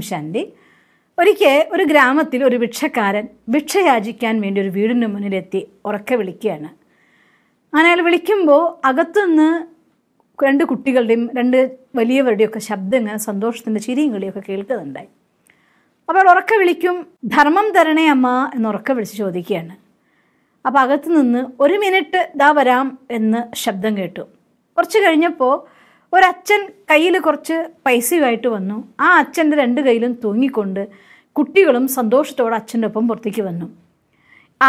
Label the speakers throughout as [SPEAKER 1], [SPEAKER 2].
[SPEAKER 1] ഓം ശാന്തി ഒരിക്കൽ ഒരു ഗ്രാമത്തിൽ ഒരു ഭിക്ഷക്കാരൻ ഭിക്ഷയാചിക്കാൻ വേണ്ടി ഒരു വീടിന് മുന്നിലെത്തി ഉറക്കെ വിളിക്കുകയാണ് അങ്ങനെ അയാൾ വിളിക്കുമ്പോൾ അകത്തുനിന്ന് രണ്ട് കുട്ടികളുടെയും രണ്ട് വലിയവരുടെയൊക്കെ ശബ്ദം ഇങ്ങനെ സന്തോഷത്തിൻ്റെ ചിരിയും കളിയൊക്കെ കേൾക്കുന്നുണ്ടായി അപ്പോൾ ഉറക്കെ വിളിക്കും ധർമ്മം തരണേ അമ്മ എന്ന് ഉറക്കെ വിളിച്ച് ചോദിക്കുകയാണ് അപ്പോൾ അകത്തു നിന്ന് ഒരു മിനിറ്റ് ദാ വരാം എന്ന് ശബ്ദം കേട്ടു കുറച്ച് കഴിഞ്ഞപ്പോൾ ഒരച്ഛൻ കയ്യിൽ കുറച്ച് പൈസയുമായിട്ട് വന്നു ആ അച്ഛൻ്റെ രണ്ട് കയ്യിലും തൂങ്ങിക്കൊണ്ട് കുട്ടികളും സന്തോഷത്തോടെ അച്ഛൻ്റെ ഒപ്പം പുറത്തേക്ക് വന്നു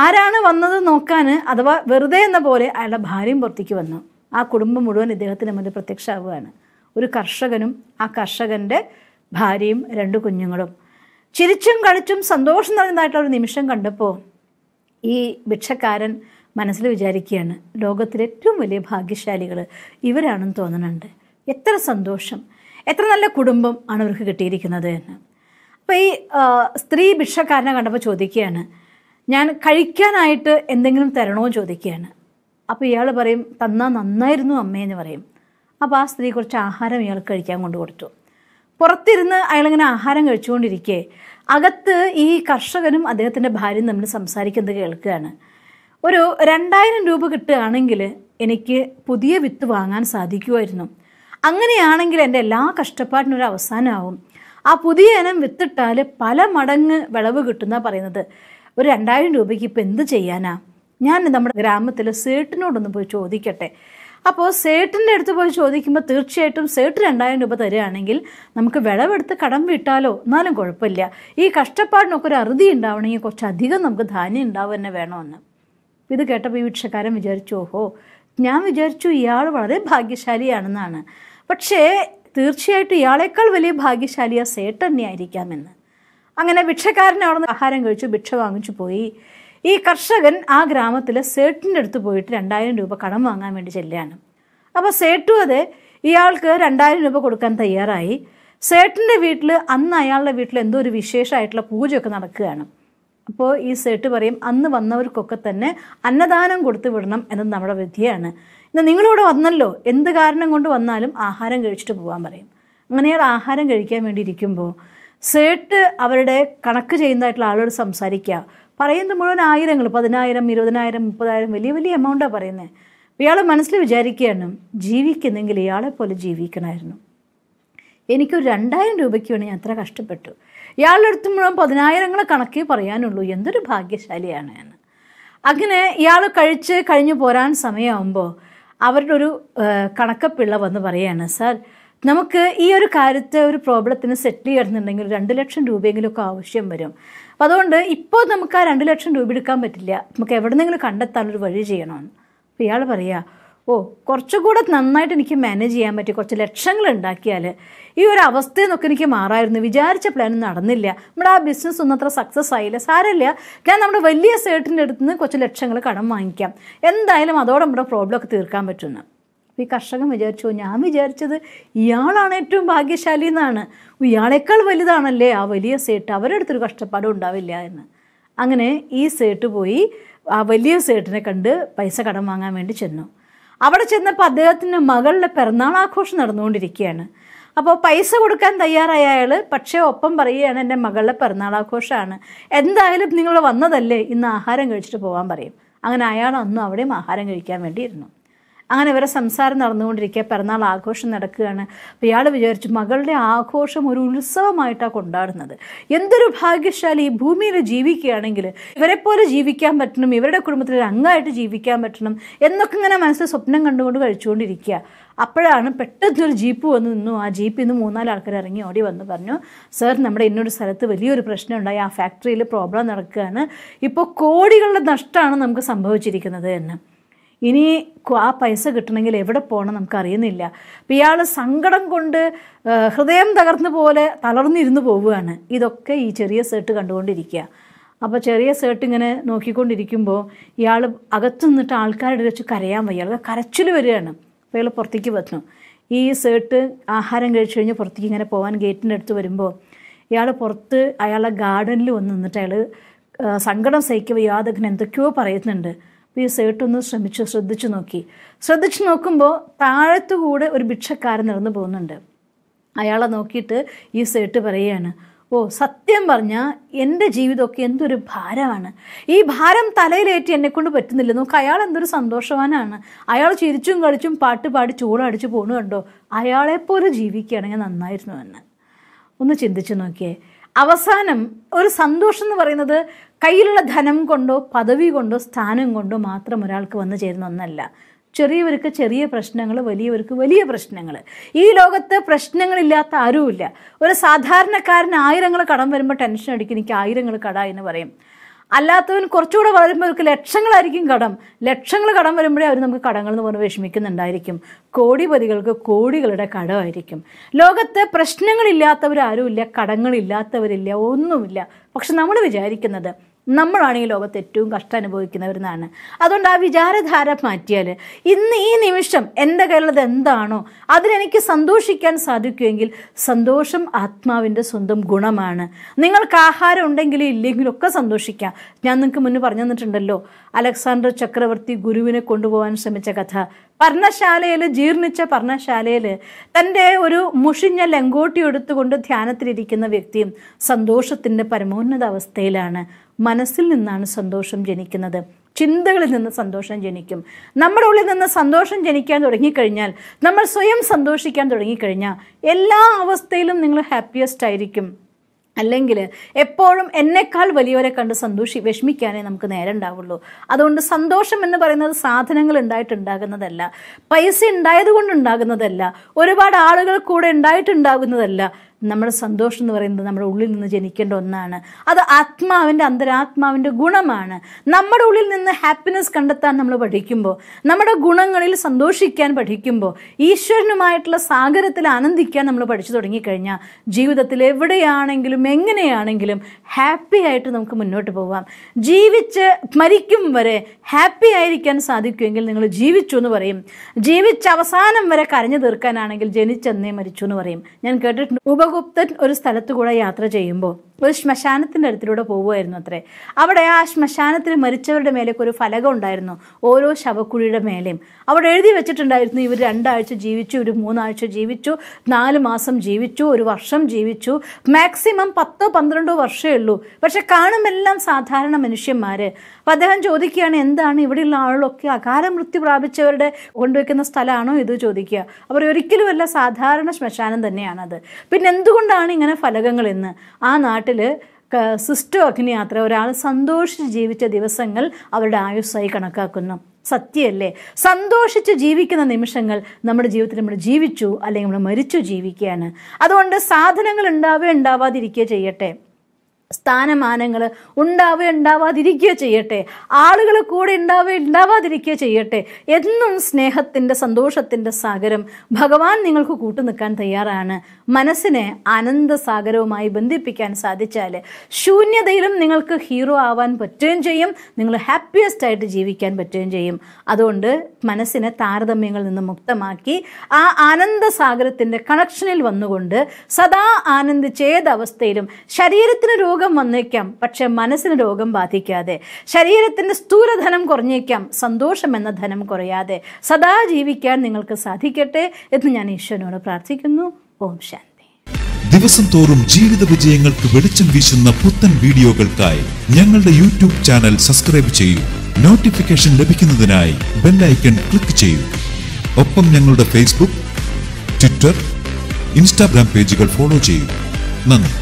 [SPEAKER 1] ആരാണ് വന്നത് നോക്കാൻ അഥവാ വെറുതെ എന്ന പോലെ അയാളുടെ ഭാര്യയും പുറത്തേക്ക് വന്നു ആ കുടുംബം മുഴുവൻ ഇദ്ദേഹത്തിൻ്റെ മുന്നിൽ പ്രത്യക്ഷമാവുകയാണ് ഒരു കർഷകനും ആ കർഷകൻ്റെ ഭാര്യയും രണ്ട് കുഞ്ഞുങ്ങളും ചിരിച്ചും കളിച്ചും സന്തോഷം നിറഞ്ഞതായിട്ടുള്ള ഒരു നിമിഷം കണ്ടപ്പോൾ ഈ ഭിക്ഷക്കാരൻ മനസ്സിൽ വിചാരിക്കുകയാണ് ലോകത്തിലെ ഏറ്റവും വലിയ ഭാഗ്യശാലികൾ ഇവരാണെന്ന് തോന്നുന്നുണ്ട് എത്ര സന്തോഷം എത്ര നല്ല കുടുംബം ആണ് അവർക്ക് കിട്ടിയിരിക്കുന്നത് എന്ന് അപ്പോൾ ഈ സ്ത്രീ ഭിക്ഷക്കാരനെ കണ്ടപ്പോൾ ചോദിക്കുകയാണ് ഞാൻ കഴിക്കാനായിട്ട് എന്തെങ്കിലും തരണോ ചോദിക്കുകയാണ് അപ്പോൾ ഇയാൾ പറയും തന്നാൽ നന്നായിരുന്നു അമ്മയെന്ന് പറയും അപ്പോൾ ആ സ്ത്രീ കുറച്ച് ആഹാരം ഇയാൾക്ക് കഴിക്കാൻ കൊണ്ടു കൊടുത്തു പുറത്തിരുന്ന് അയാളിങ്ങനെ ആഹാരം കഴിച്ചുകൊണ്ടിരിക്കെ അകത്ത് ഈ കർഷകനും അദ്ദേഹത്തിൻ്റെ ഭാര്യയും തമ്മിൽ സംസാരിക്കുന്നത് കേൾക്കുകയാണ് ഒരു രണ്ടായിരം രൂപ കിട്ടുകയാണെങ്കിൽ എനിക്ക് പുതിയ വിത്ത് വാങ്ങാൻ സാധിക്കുമായിരുന്നു അങ്ങനെയാണെങ്കിൽ എൻ്റെ എല്ലാ കഷ്ടപ്പാടിനും ഒരു അവസാനമാവും ആ പുതിയ ഇനം വിത്തിട്ടാൽ പല മടങ്ങ് വിളവ് കിട്ടുന്ന പറയുന്നത് ഒരു രണ്ടായിരം രൂപയ്ക്ക് ഇപ്പം എന്ത് ചെയ്യാനാ ഞാൻ നമ്മുടെ ഗ്രാമത്തിൽ സേട്ടിനോടൊന്ന് പോയി ചോദിക്കട്ടെ അപ്പോൾ സേട്ടിൻ്റെ അടുത്ത് പോയി ചോദിക്കുമ്പോൾ തീർച്ചയായിട്ടും സേട്ട് രണ്ടായിരം രൂപ തരികയാണെങ്കിൽ നമുക്ക് വിളവെടുത്ത് കടം വീട്ടാലോ എന്നാലും കുഴപ്പമില്ല ഈ കഷ്ടപ്പാടിനൊക്കെ ഒരു അറുതി ഉണ്ടാവണമെങ്കിൽ കുറച്ചധികം നമുക്ക് ധാന്യം ഉണ്ടാവുക തന്നെ വേണമെന്ന് ഇത് കേട്ടപ്പോൾ ഈ വിക്ഷക്കാരൻ വിചാരിച്ചു ഓഹോ ഞാൻ വിചാരിച്ചു ഇയാൾ വളരെ ഭാഗ്യശാലിയാണെന്നാണ് പക്ഷേ തീർച്ചയായിട്ടും ഇയാളേക്കാൾ വലിയ ഭാഗ്യശാലിയ സേട്ടന്നെ ആയിരിക്കാമെന്ന് അങ്ങനെ ഭിക്ഷക്കാരൻ അവിടെ നിന്ന് ആഹാരം കഴിച്ചു ഭിക്ഷ വാങ്ങിച്ചു പോയി ഈ കർഷകൻ ആ ഗ്രാമത്തിലെ സേട്ടിൻ്റെ അടുത്ത് പോയിട്ട് രണ്ടായിരം രൂപ കടം വാങ്ങാൻ വേണ്ടി ചെല്ലുകയാണ് അപ്പോൾ സേട്ടു അത് ഇയാൾക്ക് രണ്ടായിരം രൂപ കൊടുക്കാൻ തയ്യാറായി സേട്ടിൻ്റെ വീട്ടിൽ അന്ന് അയാളുടെ വീട്ടിൽ എന്തോ ഒരു വിശേഷമായിട്ടുള്ള പൂജയൊക്കെ നടക്കുകയാണ് അപ്പോൾ ഈ സേട്ട് പറയും അന്ന് വന്നവർക്കൊക്കെ തന്നെ അന്നദാനം കൊടുത്തു വിടണം എന്നത് നമ്മുടെ വിധിയാണ് എന്നാൽ നിങ്ങളിവിടെ വന്നല്ലോ എന്ത് കാരണം കൊണ്ട് വന്നാലും ആഹാരം കഴിച്ചിട്ട് പോകാൻ പറയും അങ്ങനെ അയാൾ ആഹാരം കഴിക്കാൻ വേണ്ടി ഇരിക്കുമ്പോൾ സേട്ട് അവരുടെ കണക്ക് ചെയ്യുന്നതായിട്ടുള്ള ആളോട് സംസാരിക്കുക പറയുന്നത് മുഴുവൻ ആയിരങ്ങൾ പതിനായിരം ഇരുപതിനായിരം മുപ്പതായിരം വലിയ വലിയ എമൗണ്ടാണ് പറയുന്നത് ഇയാൾ മനസ്സിൽ വിചാരിക്കുകയാണ് ജീവിക്കുന്നെങ്കിൽ ഇയാളെപ്പോലെ ജീവിക്കണമായിരുന്നു എനിക്കൊരു രണ്ടായിരം രൂപയ്ക്ക് വേണ്ടി ഞാൻ അത്ര കഷ്ടപ്പെട്ടു ഇയാളുടെ അടുത്ത് മുഴുവൻ പതിനായിരങ്ങൾ കണക്കേ പറയാനുള്ളൂ എന്തൊരു ഭാഗ്യശാലിയാണ് എന്ന് അങ്ങനെ ഇയാൾ കഴിച്ച് കഴിഞ്ഞു പോരാൻ സമയമാകുമ്പോൾ അവരുടെ ഒരു കണക്കപ്പിള്ള വന്ന് പറയുകയാണ് സാർ നമുക്ക് ഈ ഒരു കാര്യത്തെ ഒരു പ്രോബ്ലത്തിന് സെറ്റിൽ ചെയ്യണമെന്നുണ്ടെങ്കിൽ രണ്ട് ലക്ഷം രൂപയെങ്കിലും ഒക്കെ ആവശ്യം വരും അപ്പോൾ അതുകൊണ്ട് ഇപ്പോൾ നമുക്ക് ആ രണ്ട് ലക്ഷം രൂപ എടുക്കാൻ പറ്റില്ല നമുക്ക് എവിടെ നിന്നെങ്കിലും കണ്ടെത്താനൊരു വഴി ചെയ്യണമെന്ന് അപ്പോൾ ഇയാൾ പറയുക ഓ കുറച്ചുകൂടെ നന്നായിട്ട് എനിക്ക് മാനേജ് ചെയ്യാൻ പറ്റി കുറച്ച് ലക്ഷങ്ങൾ ഉണ്ടാക്കിയാൽ ഈ ഒരു അവസ്ഥയിൽ നിന്നൊക്കെ എനിക്ക് മാറായിരുന്നു വിചാരിച്ച പ്ലാൻ നടന്നില്ല നമ്മുടെ ആ ബിസിനസ് ഒന്നും അത്ര സക്സസ് ആയില്ല സാരമില്ല ഞാൻ നമ്മുടെ വലിയ സേട്ടിൻ്റെ അടുത്ത് നിന്ന് കുറച്ച് ലക്ഷങ്ങൾ കടം വാങ്ങിക്കാം എന്തായാലും അതോടെ നമ്മുടെ പ്രോബ്ലമൊക്കെ തീർക്കാൻ പറ്റുന്നു ഈ കർഷകൻ വിചാരിച്ചു ഞാൻ വിചാരിച്ചത് ഇയാളാണ് ഏറ്റവും ഭാഗ്യശാലി എന്നാണ് ഇയാളേക്കാൾ വലുതാണല്ലേ ആ വലിയ സേട്ട് അടുത്തൊരു കഷ്ടപ്പാടും ഉണ്ടാവില്ല എന്ന് അങ്ങനെ ഈ സേട്ട് പോയി ആ വലിയ സേട്ടിനെ കണ്ട് പൈസ കടം വാങ്ങാൻ വേണ്ടി ചെന്നു അവിടെ ചെന്നപ്പോൾ അദ്ദേഹത്തിൻ്റെ മകളുടെ പിറന്നാൾ ആഘോഷം നടന്നുകൊണ്ടിരിക്കുകയാണ് അപ്പോൾ പൈസ കൊടുക്കാൻ തയ്യാറായ അയാൾ പക്ഷേ ഒപ്പം പറയുകയാണ് എൻ്റെ മകളുടെ പിറന്നാളാഘോഷമാണ് എന്തായാലും നിങ്ങൾ വന്നതല്ലേ ഇന്ന് ആഹാരം കഴിച്ചിട്ട് പോകാൻ പറയും അങ്ങനെ അയാൾ അന്നും അവിടെയും ആഹാരം കഴിക്കാൻ വേണ്ടിയിരുന്നു അങ്ങനെ ഇവരെ സംസാരം നടന്നുകൊണ്ടിരിക്കുക പിറന്നാൾ ആഘോഷം നടക്കുകയാണ് അപ്പോൾ ഇയാൾ വിചാരിച്ചു മകളുടെ ആഘോഷം ഒരു ഉത്സവമായിട്ടാണ് കൊണ്ടാടുന്നത് എന്തൊരു ഭാഗ്യശാലി ഈ ഭൂമിയിൽ ജീവിക്കുകയാണെങ്കിൽ ഇവരെപ്പോലെ ജീവിക്കാൻ പറ്റണം ഇവരുടെ കുടുംബത്തിൽ ഒരു അംഗമായിട്ട് ജീവിക്കാൻ പറ്റണം എന്നൊക്കെ ഇങ്ങനെ മനസ്സിൽ സ്വപ്നം കണ്ടുകൊണ്ട് കഴിച്ചുകൊണ്ടിരിക്കുക അപ്പോഴാണ് പെട്ടെന്നൊരു ജീപ്പ് വന്ന് നിന്നു ആ ജീപ്പിൽ നിന്ന് മൂന്നാല് ആൾക്കാർ ഇറങ്ങി ഓടി വന്ന് പറഞ്ഞു സർ നമ്മുടെ ഇന്നൊരു സ്ഥലത്ത് വലിയൊരു പ്രശ്നം ഉണ്ടായി ആ ഫാക്ടറിയിൽ പ്രോബ്ലം നടക്കുകയാണ് ഇപ്പോൾ കോടികളുടെ നഷ്ടമാണ് നമുക്ക് സംഭവിച്ചിരിക്കുന്നത് എന്ന് ഇനി ആ പൈസ കിട്ടണമെങ്കിൽ എവിടെ പോകണം നമുക്കറിയുന്നില്ല അപ്പം ഇയാൾ സങ്കടം കൊണ്ട് ഹൃദയം തകർന്നു പോലെ തളർന്നിരുന്നു പോവുകയാണ് ഇതൊക്കെ ഈ ചെറിയ സേട്ട് കണ്ടുകൊണ്ടിരിക്കുക അപ്പോൾ ചെറിയ സേട്ട് ഇങ്ങനെ നോക്കിക്കൊണ്ടിരിക്കുമ്പോൾ ഇയാൾ അകത്തു നിന്നിട്ട് ആൾക്കാരുടെ വെച്ച് കരയാൻ വയ്യ ആൾക്ക് കരച്ചിൽ വരികയാണ് അപ്പോൾ ഇയാൾ പുറത്തേക്ക് വന്നു ഈ സേട്ട് ആഹാരം കഴിച്ചു കഴിഞ്ഞ് പുറത്തേക്ക് ഇങ്ങനെ പോകാൻ ഗേറ്റിൻ്റെ അടുത്ത് വരുമ്പോൾ ഇയാൾ പുറത്ത് അയാളെ ഗാർഡനിൽ വന്ന് നിന്നിട്ട് അയാൾ സങ്കടം സഹിക്കുമ്പോൾ യാതൊക്കെ എന്തൊക്കെയോ പറയുന്നുണ്ട് അപ്പോൾ ഈ സേട്ടൊന്ന് ശ്രമിച്ചു ശ്രദ്ധിച്ചു നോക്കി ശ്രദ്ധിച്ചു നോക്കുമ്പോൾ താഴത്തുകൂടെ ഒരു ഭിക്ഷക്കാരൻ നടന്നു പോകുന്നുണ്ട് അയാളെ നോക്കിയിട്ട് ഈ സേട്ട് പറയുകയാണ് ഓ സത്യം പറഞ്ഞാൽ എൻ്റെ ജീവിതമൊക്കെ എന്തൊരു ഭാരമാണ് ഈ ഭാരം തലയിലേറ്റി എന്നെക്കൊണ്ട് പറ്റുന്നില്ല നോക്ക് അയാൾ എന്തൊരു സന്തോഷവാനാണ് അയാൾ ചിരിച്ചും കളിച്ചും പാട്ട് പാടി ചൂടടിച്ച് പോണു കണ്ടോ അയാളെപ്പോലെ ജീവിക്കുകയാണെങ്കിൽ നന്നായിരുന്നു എന്ന് ഒന്ന് ചിന്തിച്ചു നോക്കിയേ അവസാനം ഒരു സന്തോഷം എന്ന് പറയുന്നത് കയ്യിലുള്ള ധനം കൊണ്ടോ പദവി കൊണ്ടോ സ്ഥാനം കൊണ്ടോ മാത്രം ഒരാൾക്ക് വന്നു ചേരുന്ന ഒന്നല്ല ചെറിയവർക്ക് ചെറിയ പ്രശ്നങ്ങൾ വലിയവർക്ക് വലിയ പ്രശ്നങ്ങൾ ഈ ലോകത്ത് പ്രശ്നങ്ങളില്ലാത്ത ആരുമില്ല ഒരു സാധാരണക്കാരന് ആയിരങ്ങൾ കടം വരുമ്പോൾ ടെൻഷൻ അടിക്കും എനിക്ക് ആയിരങ്ങൾ കട എന്ന് പറയും അല്ലാത്തവൻ കുറച്ചുകൂടെ വളരുമ്പോൾ ഇവർക്ക് ലക്ഷങ്ങളായിരിക്കും കടം ലക്ഷങ്ങൾ കടം വരുമ്പോഴേ അവർ നമുക്ക് കടങ്ങൾ എന്ന് പറഞ്ഞ് വിഷമിക്കുന്നുണ്ടായിരിക്കും കോടിപതികൾക്ക് കോടികളുടെ കടമായിരിക്കും ലോകത്ത് പ്രശ്നങ്ങളില്ലാത്തവരാരുമില്ല കടങ്ങളില്ലാത്തവരില്ല ഒന്നുമില്ല പക്ഷെ നമ്മൾ വിചാരിക്കുന്നത് നമ്മളാണ് ഈ ലോകത്ത് ഏറ്റവും കഷ്ടം അനുഭവിക്കുന്നവരെന്നാണ് അതുകൊണ്ട് ആ വിചാരധാര മാറ്റിയാൽ ഇന്ന് ഈ നിമിഷം എൻ്റെ കയ്യിലുള്ളത് എന്താണോ അതിലെനിക്ക് സന്തോഷിക്കാൻ സാധിക്കുമെങ്കിൽ സന്തോഷം ആത്മാവിൻ്റെ സ്വന്തം ഗുണമാണ് നിങ്ങൾക്ക് ആഹാരം ഉണ്ടെങ്കിലും ഇല്ലെങ്കിലും ഒക്കെ സന്തോഷിക്കാം ഞാൻ നിങ്ങൾക്ക് മുന്നേ പറഞ്ഞു തന്നിട്ടുണ്ടല്ലോ അലക്സാണ്ടർ ചക്രവർത്തി ഗുരുവിനെ കൊണ്ടുപോകാൻ ശ്രമിച്ച കഥ പർണശാലയിൽ ജീർണിച്ച പർണശാലയിൽ തൻ്റെ ഒരു മുഷിഞ്ഞ ലങ്കോട്ടി എടുത്തുകൊണ്ട് ധ്യാനത്തിലിരിക്കുന്ന വ്യക്തിയും സന്തോഷത്തിൻ്റെ പരമോന്നത അവസ്ഥയിലാണ് മനസ്സിൽ നിന്നാണ് സന്തോഷം ജനിക്കുന്നത് ചിന്തകളിൽ നിന്ന് സന്തോഷം ജനിക്കും നമ്മുടെ ഉള്ളിൽ നിന്ന് സന്തോഷം ജനിക്കാൻ തുടങ്ങിക്കഴിഞ്ഞാൽ നമ്മൾ സ്വയം സന്തോഷിക്കാൻ തുടങ്ങിക്കഴിഞ്ഞാൽ എല്ലാ അവസ്ഥയിലും നിങ്ങൾ ഹാപ്പിയസ്റ്റ് ആയിരിക്കും അല്ലെങ്കിൽ എപ്പോഴും എന്നെക്കാൾ വലിയവരെ കണ്ട് സന്തോഷി വിഷമിക്കാനേ നമുക്ക് നേരം ഉണ്ടാവുള്ളൂ അതുകൊണ്ട് സന്തോഷം എന്ന് പറയുന്നത് സാധനങ്ങൾ ഉണ്ടായിട്ടുണ്ടാകുന്നതല്ല പൈസ ഉണ്ടായതുകൊണ്ട് ഉണ്ടാകുന്നതല്ല ഒരുപാട് ആളുകൾ കൂടെ ഉണ്ടായിട്ടുണ്ടാകുന്നതല്ല നമ്മുടെ സന്തോഷം എന്ന് പറയുന്നത് നമ്മുടെ ഉള്ളിൽ നിന്ന് ജനിക്കേണ്ട ഒന്നാണ് അത് ആത്മാവിൻ്റെ അന്തരാത്മാവിൻ്റെ ഗുണമാണ് നമ്മുടെ ഉള്ളിൽ നിന്ന് ഹാപ്പിനെസ് കണ്ടെത്താൻ നമ്മൾ പഠിക്കുമ്പോൾ നമ്മുടെ ഗുണങ്ങളിൽ സന്തോഷിക്കാൻ പഠിക്കുമ്പോൾ ഈശ്വരനുമായിട്ടുള്ള സാഗരത്തിൽ ആനന്ദിക്കാൻ നമ്മൾ പഠിച്ചു തുടങ്ങിക്കഴിഞ്ഞാൽ ജീവിതത്തിൽ എവിടെയാണെങ്കിലും എങ്ങനെയാണെങ്കിലും ഹാപ്പി ആയിട്ട് നമുക്ക് മുന്നോട്ട് പോവാം ജീവിച്ച് മരിക്കും വരെ ഹാപ്പി ആയിരിക്കാൻ സാധിക്കുമെങ്കിൽ നിങ്ങൾ ജീവിച്ചു എന്ന് പറയും ജീവിച്ച് അവസാനം വരെ കരഞ്ഞു തീർക്കാനാണെങ്കിൽ ജനിച്ചെന്നേ മരിച്ചു എന്ന് പറയും ഞാൻ കേട്ടിട്ടുണ്ട് ഉപ ഗുപ്തൻ ഒരു സ്ഥലത്തു കൂടെ യാത്ര ചെയ്യുമ്പോൾ ഒരു ശ്മശാനത്തിൻ്റെ അടുത്തിലൂടെ പോവുമായിരുന്നു അത്രേ അവിടെ ആ ശ്മശാനത്തിൽ മരിച്ചവരുടെ മേലേക്ക് ഒരു ഫലകം ഉണ്ടായിരുന്നു ഓരോ ശവക്കുഴിയുടെ മേലെയും അവിടെ എഴുതി വെച്ചിട്ടുണ്ടായിരുന്നു ഇവർ രണ്ടാഴ്ച ജീവിച്ചു ഒരു മൂന്നാഴ്ച ജീവിച്ചു നാല് മാസം ജീവിച്ചു ഒരു വർഷം ജീവിച്ചു മാക്സിമം പത്തോ പന്ത്രണ്ടോ വർഷമേ ഉള്ളൂ പക്ഷെ കാണുമെല്ലാം സാധാരണ മനുഷ്യന്മാർ അപ്പം അദ്ദേഹം ചോദിക്കുകയാണ് എന്താണ് ഇവിടെയുള്ള ആളുകളൊക്കെ അകാല മൃത്യു പ്രാപിച്ചവരുടെ കൊണ്ടുവയ്ക്കുന്ന സ്ഥലമാണോ ഇത് ചോദിക്കുക അവർ ഒരിക്കലുമല്ല സാധാരണ ശ്മശാനം തന്നെയാണത് പിന്നെ എന്തുകൊണ്ടാണ് ഇങ്ങനെ ഫലകങ്ങൾ ഇന്ന് ആ നാട്ടിൽ നാട്ടിൽ സിസ്റ്റർ അഗ്നിയാത്ര ഒരാൾ സന്തോഷിച്ച് ജീവിച്ച ദിവസങ്ങൾ അവരുടെ ആയുസ്സായി കണക്കാക്കുന്നു സത്യമല്ലേ സന്തോഷിച്ച് ജീവിക്കുന്ന നിമിഷങ്ങൾ നമ്മുടെ ജീവിതത്തിൽ നമ്മൾ ജീവിച്ചു അല്ലെങ്കിൽ നമ്മൾ മരിച്ചു ജീവിക്കുകയാണ് അതുകൊണ്ട് സാധനങ്ങൾ ഉണ്ടാവുകയോ ഉണ്ടാവാതിരിക്കുകയോ ചെയ്യട്ടെ സ്ഥാനമാനങ്ങൾ ഉണ്ടാവുക ഉണ്ടാവാതിരിക്കുകയോ ചെയ്യട്ടെ ആളുകൾ കൂടെ ഉണ്ടാവുക ഉണ്ടാവാതിരിക്കുകയോ ചെയ്യട്ടെ എന്നും സ്നേഹത്തിൻ്റെ സന്തോഷത്തിൻ്റെ സാഗരം ഭഗവാൻ നിങ്ങൾക്ക് നിൽക്കാൻ തയ്യാറാണ് മനസ്സിനെ ആനന്ദ സാഗരവുമായി ബന്ധിപ്പിക്കാൻ സാധിച്ചാൽ ശൂന്യതയിലും നിങ്ങൾക്ക് ഹീറോ ആവാൻ പറ്റുകയും ചെയ്യും നിങ്ങൾ ഹാപ്പിയസ്റ്റ് ആയിട്ട് ജീവിക്കാൻ പറ്റുകയും ചെയ്യും അതുകൊണ്ട് മനസ്സിനെ താരതമ്യങ്ങളിൽ നിന്ന് മുക്തമാക്കി ആ ആനന്ദ സാഗരത്തിൻ്റെ കണക്ഷനിൽ വന്നുകൊണ്ട് സദാ ആനന്ദിച്ചേതവസ്ഥയിലും ശരീരത്തിന് രോഗം രോഗം വന്നേക്കാം പക്ഷെ മനസ്സിന് രോഗം ബാധിക്കാതെ ശരീരത്തിൻ്റെ സ്ഥൂലധനം കുറഞ്ഞേക്കാം സന്തോഷം എന്ന ധനം കുറയാതെ സദാ ജീവിക്കാൻ നിങ്ങൾക്ക് സാധിക്കട്ടെ എന്ന് ഞാൻ ഈശ്വരനോട് പ്രാർത്ഥിക്കുന്നു ഓം ശാന്തി ദിവസം തോറും ജീവിത വിജയങ്ങൾക്ക് വെളിച്ചം വീശുന്ന പുത്തൻ വീഡിയോകൾക്കായി ഞങ്ങളുടെ യൂട്യൂബ് ചാനൽ സബ്സ്ക്രൈബ് ചെയ്യൂ നോട്ടിഫിക്കേഷൻ ലഭിക്കുന്നതിനായി ബെല്ലൈക്കൺ ക്ലിക്ക് ചെയ്യൂ ഒപ്പം ഞങ്ങളുടെ ഫേസ്ബുക്ക് ട്വിറ്റർ ഇൻസ്റ്റാഗ്രാം പേജുകൾ ഫോളോ ചെയ്യൂ നന്ദി